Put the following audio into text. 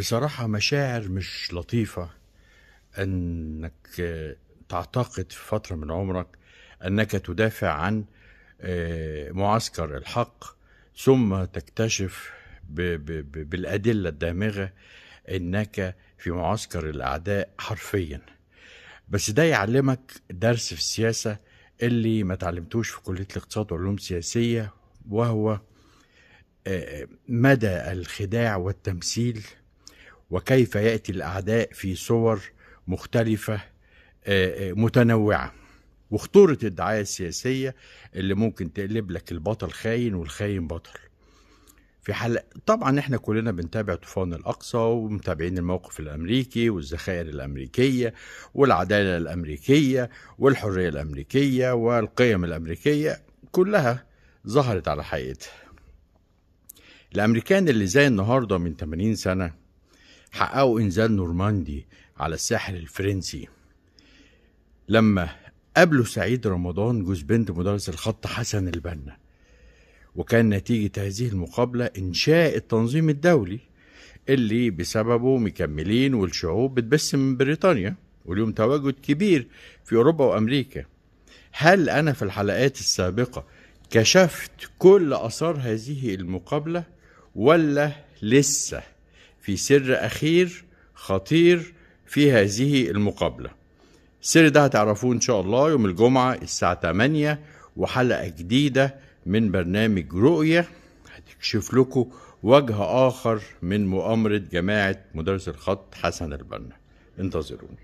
بصراحة مشاعر مش لطيفة أنك تعتقد في فترة من عمرك أنك تدافع عن آه، معسكر الحق ثم تكتشف بالأدلة الدامغة أنك في معسكر الأعداء حرفيا بس ده يعلمك درس في السياسة اللي ما تعلمتوش في كلية الاقتصاد والعلوم السياسية وهو آه، مدى الخداع والتمثيل وكيف ياتي الاعداء في صور مختلفه آه، آه، متنوعه وخطوره الدعايه السياسيه اللي ممكن تقلب لك البطل خاين والخاين بطل في حال طبعا احنا كلنا بنتابع طوفان الاقصى ومتابعين الموقف الامريكي والذخائر الامريكيه والعداله الامريكيه والحريه الامريكيه والقيم الامريكيه كلها ظهرت على حقيقتها الامريكان اللي زي النهارده من 80 سنه حققوا انزال نورماندي على الساحل الفرنسي لما قابلوا سعيد رمضان جوز بنت مدرس الخط حسن البنا وكان نتيجة هذه المقابلة إنشاء التنظيم الدولي اللي بسببه مكملين والشعوب بتبث من بريطانيا واليوم تواجد كبير في أوروبا وأمريكا هل أنا في الحلقات السابقة كشفت كل آثار هذه المقابلة ولا لسه في سر أخير خطير في هذه المقابلة السر ده هتعرفوه إن شاء الله يوم الجمعة الساعة 8 وحلقة جديدة من برنامج رؤية هتكشف لكم وجه آخر من مؤامرة جماعة مدرس الخط حسن البنا انتظروني